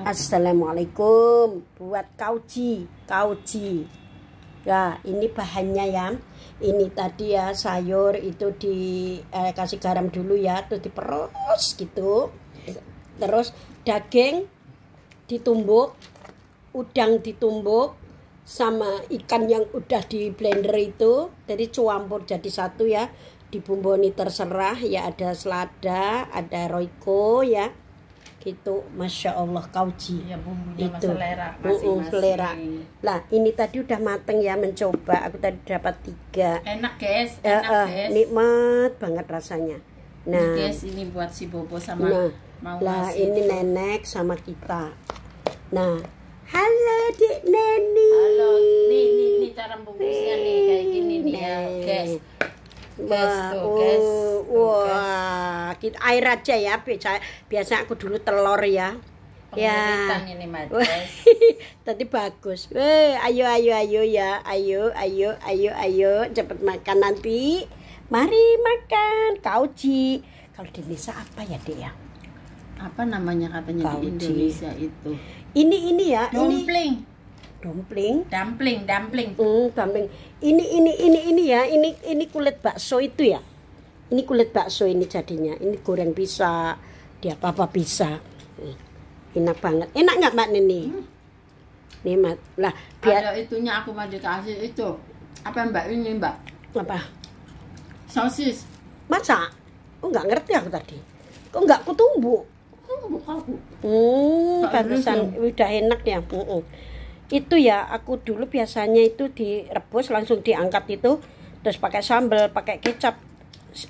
Assalamualaikum buat kauji kauji ya ini bahannya ya ini tadi ya sayur itu di eh, kasih garam dulu ya terus diperos gitu terus daging ditumbuk udang ditumbuk sama ikan yang udah di blender itu jadi cuampur jadi satu ya ini terserah ya ada selada ada roiko ya gitu masya allah kauji ya, itu selera, masing -masing. selera lah ini tadi udah mateng ya mencoba aku tadi dapat tiga enak guys eh, enak uh, uh, guys nikmat banget rasanya nah ini guys ini buat si bobo sama nah, mau lah ini nenek sama kita nah halo dik neni halo nih nih, nih cara bungkusnya nih kayak gini nih ya guys Wah, tugas, oh, wah, kita air aja ya. Biasa aku dulu telur ya. Ya. ini Tadi bagus. Weh, ayo ayo ayo ya. Ayo ayo ayo ayo cepat makan nanti. Mari makan kauci. Kalau di Indonesia apa ya, Dek ya? Apa namanya katanya kauci. di Indonesia itu? Ini ini ya, Dumpling. ini dumpling dumpling dumpling mm, dumpling ini ini ini ini ya ini ini kulit bakso itu ya ini kulit bakso ini jadinya ini goreng bisa dia apa apa bisa hmm, enak banget enak nggak mbak Nini hmm. nih mat lah biar ada itunya aku mau dikasih itu apa mbak ini mbak apa sosis masa kok nggak ngerti aku tadi kok nggak kutumbuk tumbuk aku hmm, barusan gitu? udah enak ya Uh -uh itu ya aku dulu biasanya itu direbus langsung diangkat itu terus pakai sambal pakai kecap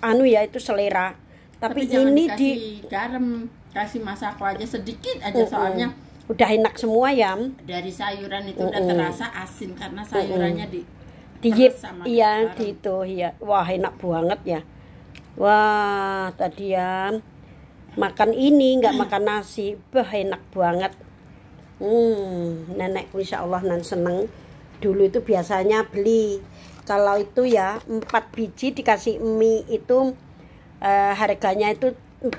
anu ya itu selera tapi, tapi ini di garam kasih masak aja sedikit aja uh -uh. soalnya udah enak semua ya dari sayuran itu uh -uh. udah terasa asin karena sayurannya uh -uh. di diip iya di itu ya wah enak banget ya wah tadi ya makan ini nggak makan nasi bah enak banget hmm, nenekku insya Allah nan seneng dulu itu biasanya beli kalau itu ya 4 biji dikasih mie itu eh, harganya itu 40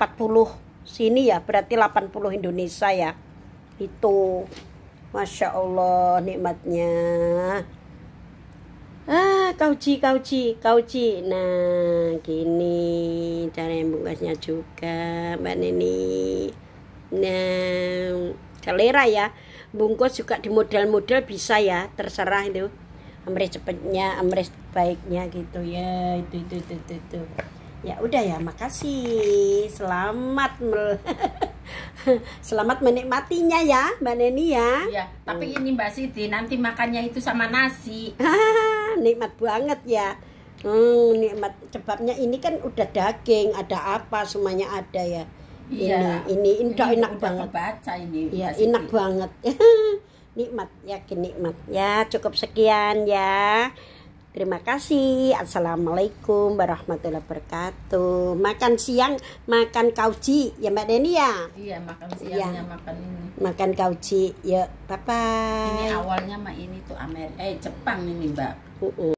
sini ya berarti 80 Indonesia ya itu Masya Allah nikmatnya ah kauci kauci kauci nah gini cara yang bungkasnya juga Mbak Neni nah selera ya bungkus juga di model-model bisa ya terserah itu amres cepetnya amres baiknya gitu ya itu itu itu itu, itu. ya udah ya makasih selamat mel selamat menikmatinya ya mbak Neni ya, ya tapi ini mbak Siti nanti makannya itu sama nasi nikmat banget ya hmm, nikmat sebabnya ini kan udah daging ada apa semuanya ada ya Iya. Ini ini ini enak banget. Baca ini. Iya, enak banget. nikmat, yakin nikmat. Ya, cukup sekian ya. Terima kasih. Assalamualaikum warahmatullahi wabarakatuh. Makan siang, makan kauci ya Mbak Deni ya. Iya, makan iya. siangnya ya. makan ini. Makan kauci. Ya, bye Ini awalnya mah ini tuh Amer eh Jepang ini Mbak. Uh -uh.